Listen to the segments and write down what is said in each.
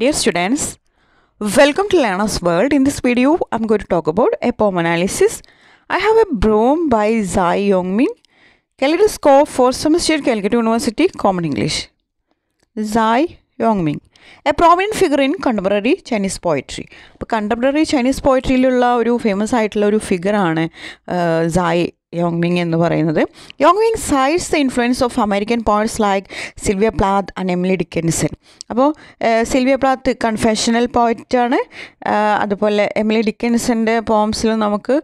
Dear students, welcome to Learner's World. In this video, I'm going to talk about a poem analysis. I have a poem by Zai Yongmin, Kaleidoscope for semester Calcutta University, Common English. Zai Yongmin, a prominent figure in contemporary Chinese poetry. Contemporary Chinese Chinese പോയട്രിയിലുള്ള famous famous ആയിട്ടുള്ള figure, ഫിഗറാണ് Zhai യോങ്മിങ് എന്ന് പറയുന്നത് യോങ്മിങ് cites the influence of American poets like Sylvia Plath and Emily Dickinson അപ്പോൾ Sylvia Plath confessional പോയറ്റാണ് അതുപോലെ എമിലി ഡിക്കൻസൻ്റെ പോംസിൽ നമുക്ക്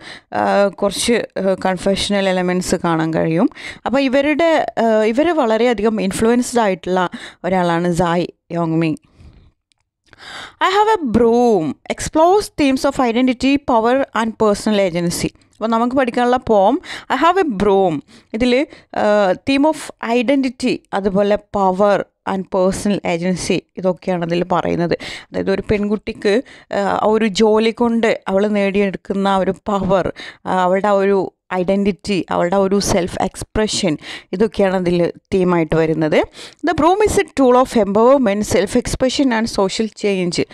കുറച്ച് കൺഫെഷണൽ എലമെൻറ്റ്സ് കാണാൻ കഴിയും അപ്പോൾ ഇവരുടെ ഇവർ വളരെയധികം ഇൻഫ്ലുവൻസ്ഡ് ആയിട്ടുള്ള ഒരാളാണ് സായ് യോങ്മിങ് I have a broom explores themes of identity power and personal agency അപ്പോൾ നമുക്ക് പഠിക്കാനുള്ള poem I have a broom ഇതിൽ തീം ഓഫ് ഐഡൻറ്റിറ്റി അതുപോലെ പവർ ആൻഡ് പേഴ്സണൽ ഏജൻസി ഇതൊക്കെയാണ് അതിൽ പറയുന്നത് അതായത് ഒരു പെൺകുട്ടിക്ക് ഒരു ജോലി കൊണ്ട് അവൾ നേടിയെടുക്കുന്ന ഒരു പവർ അവളുടെ ആ ഒരു ഐഡൻറ്റിറ്റി അവളുടെ ഒരു സെൽഫ് എക്സ്പ്രഷൻ ഇതൊക്കെയാണ് അതിൽ തീമായിട്ട് വരുന്നത് the broom is a tool of empowerment self expression and social change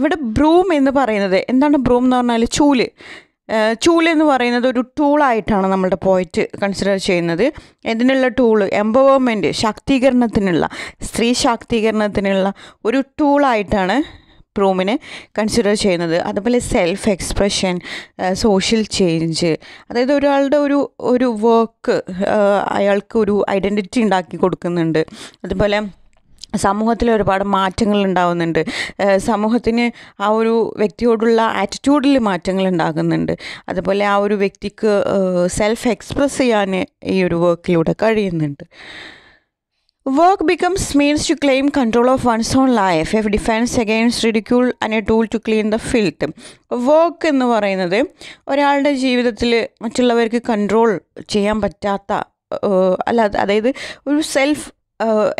ഇവിടെ ബ്രൂം എന്ന് പറയുന്നത് എന്താണ് ബ്രൂം എന്ന് പറഞ്ഞാൽ ചൂല് ചൂല് എന്ന് പറയുന്നത് ഒരു ടൂളായിട്ടാണ് നമ്മളുടെ പോയിറ്റ് കൺസിഡർ ചെയ്യുന്നത് എന്തിനുള്ള ടൂള് എംപവർമെൻറ്റ് ശാക്തീകരണത്തിനുള്ള സ്ത്രീ ശാക്തീകരണത്തിനുള്ള ഒരു ടൂളായിട്ടാണ് റൂമിനെ കൺസിഡർ ചെയ്യുന്നത് അതുപോലെ സെൽഫ് എക്സ്പ്രഷൻ സോഷ്യൽ ചേഞ്ച് അതായത് ഒരാളുടെ ഒരു ഒരു വർക്ക് അയാൾക്ക് ഒരു ഐഡൻറ്റിറ്റി ഉണ്ടാക്കി കൊടുക്കുന്നുണ്ട് അതുപോലെ സമൂഹത്തിൽ ഒരുപാട് മാറ്റങ്ങൾ ഉണ്ടാകുന്നുണ്ട് സമൂഹത്തിന് ആ ഒരു വ്യക്തിയോടുള്ള ആറ്റിറ്റ്യൂഡിൽ മാറ്റങ്ങൾ ഉണ്ടാകുന്നുണ്ട് അതുപോലെ ആ ഒരു വ്യക്തിക്ക് സെൽഫ് എക്സ്പ്രസ് ചെയ്യാൻ ഈ ഒരു വർക്കിലൂടെ കഴിയുന്നുണ്ട് Work becomes means to claim control of one's own life, If defense against ridicule and a tool to clean the filth. Work എന്ന് പറയുന്നത് ഒരാളുടെ ജീവിതത്തിൽ മറ്റുള്ളവർക്ക് കൺട്രോൾ ചെയ്യാൻ പറ്റാത്ത അല്ല അതായത് ഒരു സെൽഫ്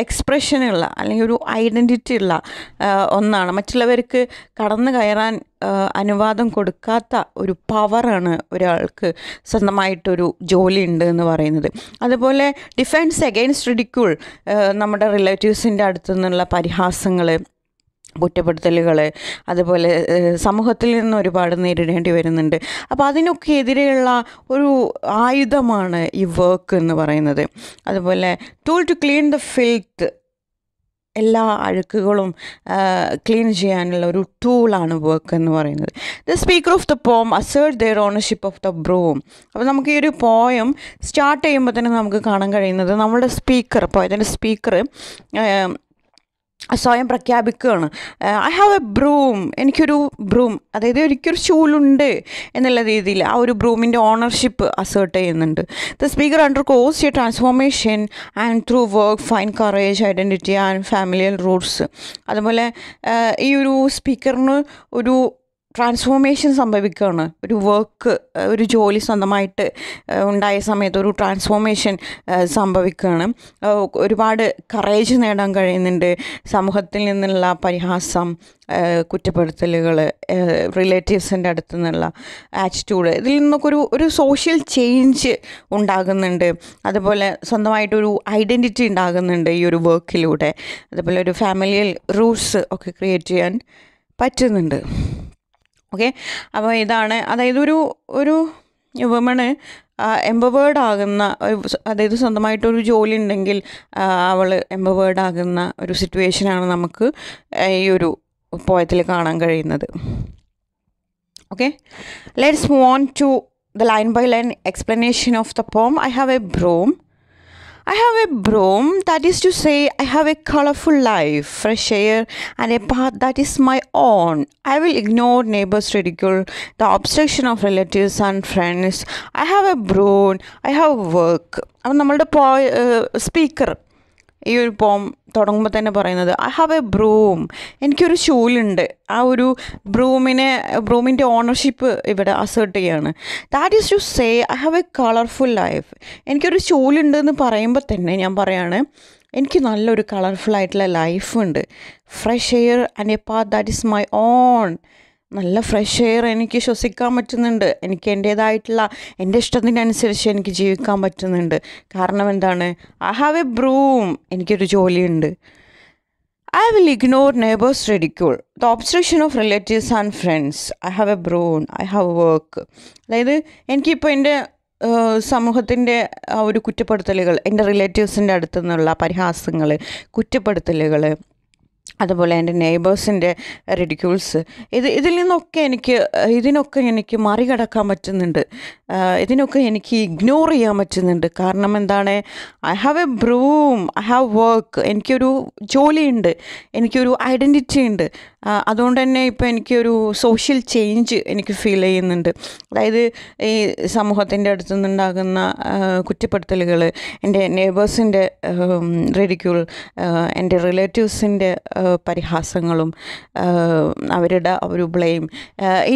എക്സ്പ്രഷനുള്ള അല്ലെങ്കിൽ ഒരു ഐഡൻറ്റിറ്റി ഉള്ള ഒന്നാണ് മറ്റുള്ളവർക്ക് കടന്നു കയറാൻ അനുവാദം കൊടുക്കാത്ത ഒരു പവറാണ് ഒരാൾക്ക് സ്വന്തമായിട്ടൊരു ജോലി ഉണ്ട് എന്ന് പറയുന്നത് അതുപോലെ ഡിഫെൻസ് എഗെയിൻസ്റ്റ് റിഡിക്യൂൾ നമ്മുടെ റിലേറ്റീവ്സിൻ്റെ അടുത്തു നിന്നുള്ള പരിഹാസങ്ങൾ കുറ്റപ്പെടുത്തലുകൾ അതുപോലെ സമൂഹത്തിൽ നിന്ന് ഒരുപാട് നേരിടേണ്ടി വരുന്നുണ്ട് അപ്പോൾ അതിനൊക്കെ എതിരെയുള്ള ഒരു ആയുധമാണ് ഈ വർക്ക് എന്ന് പറയുന്നത് അതുപോലെ tool to clean the filth എല്ലാ അഴുക്കുകളും ക്ലീൻ ചെയ്യാനുള്ള ഒരു ടൂളാണ് വർക്ക് എന്ന് പറയുന്നത് the speaker of the poem assert their ownership of the broom അപ്പോൾ നമുക്ക് ഈ ഒരു പോയം സ്റ്റാർട്ട് ചെയ്യുമ്പോൾ തന്നെ നമുക്ക് കാണാൻ കഴിയുന്നത് നമ്മുടെ സ്പീക്കർ പോയതിൻ്റെ സ്പീക്കർ സ്വയം പ്രഖ്യാപിക്കുകയാണ് ഐ ഹാവ് എ ബ്രൂം എനിക്കൊരു ബ്രൂം അതായത് എനിക്കൊരു ചൂലുണ്ട് എന്നുള്ള രീതിയിൽ ആ ഒരു ബ്രൂമിൻ്റെ ഓണർഷിപ്പ് അസേർട്ട് ചെയ്യുന്നുണ്ട് the speaker undergoes a transformation and through work find courage identity and familial roots അതുപോലെ ഈ ഒരു സ്പീക്കറിന് ഒരു ട്രാൻസ്ഫോർമേഷൻ സംഭവിക്കുകയാണ് ഒരു വർക്ക് ഒരു ജോലി സ്വന്തമായിട്ട് ഉണ്ടായ സമയത്ത് ഒരു ട്രാൻസ്ഫോർമേഷൻ സംഭവിക്കുകയാണ് ഒരുപാട് കറേജ് നേടാൻ കഴിയുന്നുണ്ട് സമൂഹത്തിൽ നിന്നുള്ള പരിഹാസം കുറ്റപ്പെടുത്തലുകൾ റിലേറ്റീവ്സിൻ്റെ അടുത്ത് നിന്നുള്ള ആറ്റിറ്റ്യൂഡ് ഇതിൽ നിന്നൊക്കെ ഒരു ഒരു സോഷ്യൽ ചേഞ്ച് ഉണ്ടാകുന്നുണ്ട് അതുപോലെ സ്വന്തമായിട്ടൊരു ഐഡൻറ്റിറ്റി ഉണ്ടാകുന്നുണ്ട് ഈ ഒരു വർക്കിലൂടെ അതുപോലെ ഒരു ഫാമിലിയിൽ റൂട്ട്സ് ഒക്കെ ക്രിയേറ്റ് ചെയ്യാൻ പറ്റുന്നുണ്ട് ഓക്കെ അപ്പോൾ ഇതാണ് അതായത് ഒരു ഒരു വുമണ് എംപവേർഡ് ആകുന്ന അതായത് സ്വന്തമായിട്ടൊരു ജോലി ഉണ്ടെങ്കിൽ അവൾ എംപവേർഡ് ആകുന്ന ഒരു സിറ്റുവേഷനാണ് നമുക്ക് ഈ ഒരു പോയത്തിൽ കാണാൻ കഴിയുന്നത് okay let's move on to the line by line explanation of the poem I have a broom I have a broom, that is to say, I have a colorful life, fresh air, and a path that is my own. I will ignore neighbors' ridicule, the obstruction of relatives and friends. I have a broom, I have work. അപ്പം നമ്മളുടെ speaker. ഈ ഒരു പോം തുടങ്ങുമ്പോൾ തന്നെ പറയുന്നത് I have a broom എനിക്കൊരു ഷൂലുണ്ട് ആ ഒരു ബ്രൂമിനെ ബ്രൂമിൻ്റെ ഓണർഷിപ്പ് ഇവിടെ അസേർട്ട് ചെയ്യാണ് that is to say I have a colourful life എനിക്കൊരു ഷൂലുണ്ട് എന്ന് പറയുമ്പോൾ തന്നെ ഞാൻ പറയുകയാണ് എനിക്ക് നല്ലൊരു കളർഫുൾ ആയിട്ടുള്ള ലൈഫുണ്ട് fresh air and a path that is my own നല്ല ഫ്രഷ് എയർ എനിക്ക് ശ്വസിക്കാൻ പറ്റുന്നുണ്ട് എനിക്ക് എൻ്റേതായിട്ടുള്ള എൻ്റെ ഇഷ്ടത്തിനനുസരിച്ച് എനിക്ക് ജീവിക്കാൻ പറ്റുന്നുണ്ട് കാരണം എന്താണ് ഐ ഹാവ് എ ബ്രൂം എനിക്കൊരു ജോലിയുണ്ട് I will ignore neighbours ridicule the obstruction of relatives and friends I have a broom I have work അതായത് എനിക്കിപ്പോൾ എൻ്റെ സമൂഹത്തിൻ്റെ ആ ഒരു കുറ്റപ്പെടുത്തലുകൾ എൻ്റെ റിലേറ്റീവ്സിൻ്റെ അടുത്തു നിന്നുള്ള പരിഹാസങ്ങൾ കുറ്റപ്പെടുത്തലുകൾ അതുപോലെ എൻ്റെ നെയ്ബേഴ്സിൻ്റെ റെഡിക്യൂൾസ് ഇത് ഇതിൽ നിന്നൊക്കെ എനിക്ക് ഇതിനൊക്കെ എനിക്ക് മറികടക്കാൻ പറ്റുന്നുണ്ട് ഇതിനൊക്കെ എനിക്ക് ഇഗ്നോർ ചെയ്യാൻ പറ്റുന്നുണ്ട് കാരണം എന്താണ് I have a broom I have work എനിക്കൊരു ജോലിയുണ്ട് എനിക്കൊരു ഐഡൻറ്റിറ്റി ഉണ്ട് അതുകൊണ്ട് തന്നെ ഇപ്പോൾ എനിക്കൊരു സോഷ്യൽ ചേഞ്ച് എനിക്ക് ഫീൽ ചെയ്യുന്നുണ്ട് അതായത് ഈ സമൂഹത്തിൻ്റെ അടുത്തു നിന്നുണ്ടാകുന്ന കുറ്റപ്പെടുത്തലുകൾ എൻ്റെ നെയ്ബേഴ്സിൻ്റെ റെഡിക്യൂൾ എൻ്റെ റിലേറ്റീവ്സിൻ്റെ പരിഹാസങ്ങളും അവരുടെ ഒരു ബ്ലെയിം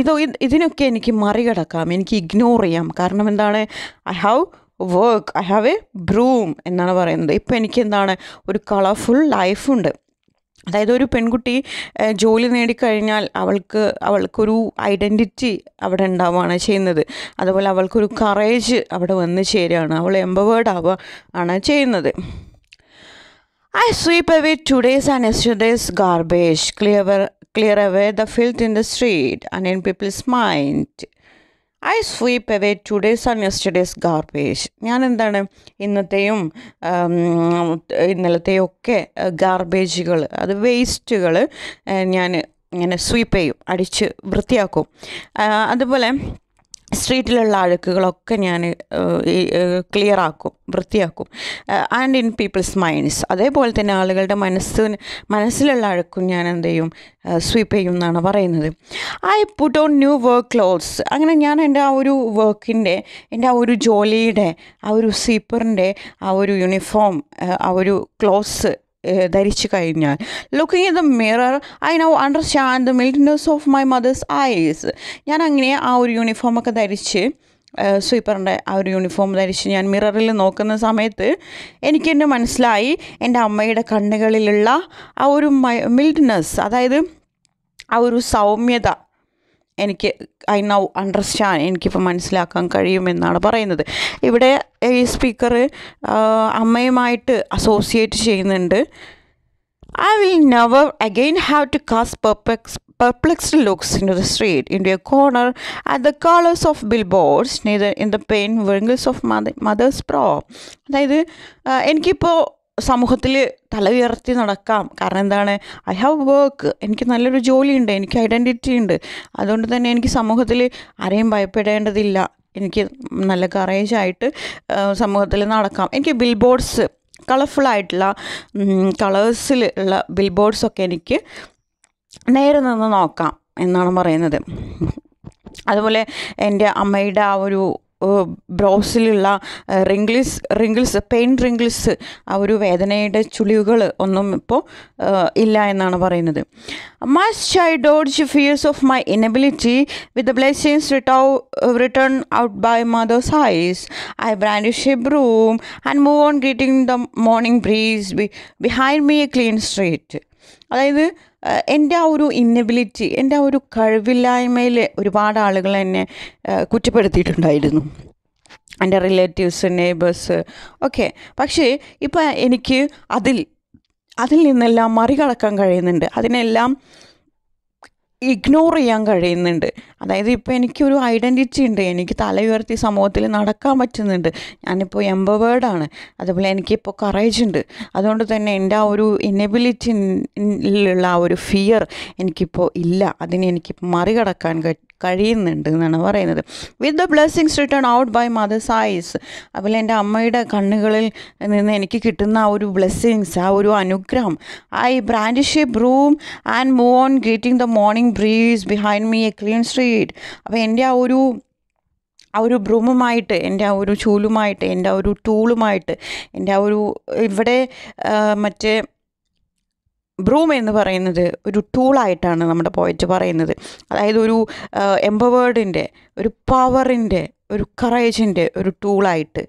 ഇതോ ഇതിനൊക്കെ എനിക്ക് മറികടക്കാം എനിക്ക് ഇഗ്നോർ ചെയ്യാം കാരണം എന്താണ് I have work I have a broom എന്നാണ് പറയുന്നത് ഇപ്പോൾ എനിക്ക് എന്താണ് ഒരു കളർഫുൾ ലൈഫുണ്ട് അതായത് ഒരു പെൺകുട്ടി ജോലി നേടിക്കഴിഞ്ഞാൽ അവൾക്ക് അവൾക്കൊരു ഐഡൻറ്റിറ്റി അവിടെ ഉണ്ടാവുകയാണ് ചെയ്യുന്നത് അതുപോലെ അവൾക്കൊരു കറേജ് അവിടെ വന്ന് ചേരുകയാണ് അവൾ എംപവേർഡ് ആവുക ആണ് ചെയ്യുന്നത് I sweep away today's and yesterday's garbage, clear, clear away the filth in the street and in people's mind. I sweep away today's and yesterday's garbage ഞാൻ എന്താണ് ഇന്നത്തെയും ഇന്നലത്തെയും ഒക്കെ ഗാർബേജുകൾ അത് വേസ്റ്റുകൾ ഞാൻ ഇങ്ങനെ സ്വീപ്പ് ചെയ്യും അടിച്ച് വൃത്തിയാക്കും അതുപോലെ സ്ട്രീറ്റിലുള്ള അഴുക്കുകളൊക്കെ ഞാൻ ക്ലിയർ ആക്കും വൃത്തിയാക്കും ആൻഡ് ഇൻ പീപ്പിൾസ് മൈൻഡ്സ് അതേപോലെ തന്നെ ആളുകളുടെ മനസ്സിന് മനസ്സിലുള്ള അഴുക്കും ഞാൻ എന്ത് ചെയ്യും സ്വീപ്പ് ചെയ്യും എന്നാണ് പറയുന്നത് I put on new work clothes അങ്ങനെ ഞാൻ എൻ്റെ ആ ഒരു വർക്കിൻ്റെ എൻ്റെ ആ ഒരു ജോലിയുടെ ആ ഒരു സ്വീപ്പറിൻ്റെ ആ ഒരു യൂണിഫോം ആ ഒരു ക്ലോത്ത്സ് ധരിച്ചു കഴിഞ്ഞാൽ looking in the mirror I now understand the mildness of my mother's eyes ഞാൻ അങ്ങനെ ആ ഒരു യൂണിഫോമൊക്കെ ധരിച്ച് സ്വീപ്പറിൻ്റെ ആ ഒരു യൂണിഫോം ധരിച്ച് ഞാൻ മിററിൽ നോക്കുന്ന സമയത്ത് എനിക്കെൻ്റെ മനസ്സിലായി എൻ്റെ അമ്മയുടെ കണ്ണുകളിലുള്ള ആ ഒരു മിൽഡ്നെസ് അതായത് ആ ഒരു സൗമ്യത എനിക്ക് ഐ നൗ അണ്ടർസ്റ്റാൻഡ് എനിക്കിപ്പോൾ മനസ്സിലാക്കാൻ കഴിയുമെന്നാണ് പറയുന്നത് ഇവിടെ ഈ സ്പീക്കർ അമ്മയുമായിട്ട് അസോസിയേറ്റ് ചെയ്യുന്നുണ്ട് I will never again have to cast perplexed perplexed looks into the street, into a corner, at the colours of billboards, neither in the pain wrinkles of mother, mother's brow. അതായത് എനിക്കിപ്പോൾ സമൂഹത്തിൽ തല ഉയർത്തി നടക്കാം കാരണം എന്താണ് I have work എനിക്ക് നല്ലൊരു ജോലിയുണ്ട് എനിക്ക് ഐഡൻറ്റിറ്റി ഉണ്ട് അതുകൊണ്ട് തന്നെ എനിക്ക് സമൂഹത്തിൽ ആരെയും ഭയപ്പെടേണ്ടതില്ല എനിക്ക് നല്ല ആയിട്ട് സമൂഹത്തിൽ നടക്കാം എനിക്ക് ബിൽ ബോർഡ്സ് കളർഫുള്ളായിട്ടുള്ള കളേഴ്സിൽ ഉള്ള ബിൽ ബോർഡ്സൊക്കെ എനിക്ക് നേരെ നിന്ന് നോക്കാം എന്നാണ് പറയുന്നത് അതുപോലെ എൻ്റെ അമ്മയുടെ ആ ഒരു ബ്രൗസിലുള്ള റിംഗിൾസ് റിംഗിൾസ് പെയിൻ റിംഗിൾസ് ആ ഒരു വേദനയുടെ ചുളിവുകൾ ഒന്നും ഇപ്പോൾ ഇല്ല എന്നാണ് പറയുന്നത് must I dodge fears of my inability with blessings റിട്ടൗ return out by mother's eyes I brand a broom and move on greeting the morning breeze behind me a clean street അതായത് എൻ്റെ ആ ഒരു ഇന്നബിലിറ്റി എൻ്റെ ആ ഒരു കഴിവില്ലായ്മയിൽ ഒരുപാട് ആളുകൾ എന്നെ കുറ്റപ്പെടുത്തിയിട്ടുണ്ടായിരുന്നു എൻ്റെ റിലേറ്റീവ്സ് നെയ്ബേഴ്സ് ഓക്കെ പക്ഷേ ഇപ്പം എനിക്ക് അതിൽ അതിൽ നിന്നെല്ലാം മറികടക്കാൻ കഴിയുന്നുണ്ട് അതിനെല്ലാം ഇഗ്നോർ ചെയ്യാൻ കഴിയുന്നുണ്ട് അതായത് ഇപ്പോൾ എനിക്കൊരു ഐഡൻറ്റിറ്റി ഉണ്ട് എനിക്ക് തല ഉയർത്തി സമൂഹത്തിൽ നടക്കാൻ പറ്റുന്നുണ്ട് ഞാനിപ്പോൾ എംപവേർഡാണ് അതുപോലെ എനിക്കിപ്പോൾ കറേജ് ഉണ്ട് അതുകൊണ്ട് തന്നെ എൻ്റെ ആ ഒരു ഇനബിലിറ്റിയിലുള്ള ആ ഒരു ഫിയർ എനിക്കിപ്പോൾ ഇല്ല അതിനെ എനിക്ക് മറികടക്കാൻ കഴിയുന്നുണ്ട് എന്നാണ് പറയുന്നത് with the blessings return out by mother's eyes അതുപോലെ എൻ്റെ അമ്മയുടെ കണ്ണുകളിൽ നിന്ന് എനിക്ക് കിട്ടുന്ന ആ ഒരു ബ്ലെസ്സിങ്സ് ആ ഒരു അനുഗ്രഹം I brandish a broom and move on greeting the morning breeze behind me a clean street അപ്പോൾ എൻ്റെ ആ ഒരു ആ ഒരു ബ്രൂമുമായിട്ട് എൻ്റെ ആ ഒരു ചൂലുമായിട്ട് എൻ്റെ ആ ഒരു ടൂളുമായിട്ട് എൻ്റെ ആ ഒരു ഇവിടെ മറ്റേ ബ്രൂം എന്ന് പറയുന്നത് ഒരു ടൂളായിട്ടാണ് നമ്മുടെ പോയറ്റ് പറയുന്നത് അതായത് ഒരു എംപവേർഡിൻ്റെ ഒരു പവറിൻ്റെ ഒരു കറേജിൻ്റെ ഒരു ടൂളായിട്ട്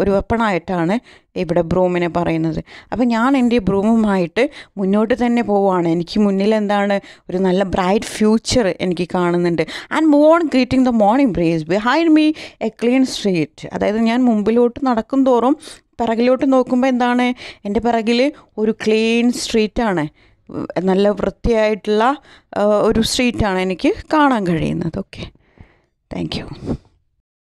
ഒരു വെപ്പണായിട്ടാണ് ഇവിടെ ബ്രൂമിനെ പറയുന്നത് അപ്പോൾ ഞാൻ എൻ്റെ ബ്രൂമുമായിട്ട് മുന്നോട്ട് തന്നെ പോവുകയാണ് എനിക്ക് മുന്നിൽ എന്താണ് ഒരു നല്ല ബ്രൈറ്റ് ഫ്യൂച്ചർ എനിക്ക് കാണുന്നുണ്ട് and move on greeting the morning breeze behind me a clean street അതായത് ഞാൻ മുമ്പിലോട്ട് നടക്കും തോറും പിറകിലോട്ട് നോക്കുമ്പോൾ എന്താണ് എൻ്റെ പിറകിൽ ഒരു ക്ലീൻ സ്ട്രീറ്റാണ് നല്ല വൃത്തിയായിട്ടുള്ള ഒരു സ്ട്രീറ്റാണ് എനിക്ക് കാണാൻ കഴിയുന്നത് ഓക്കെ താങ്ക് യു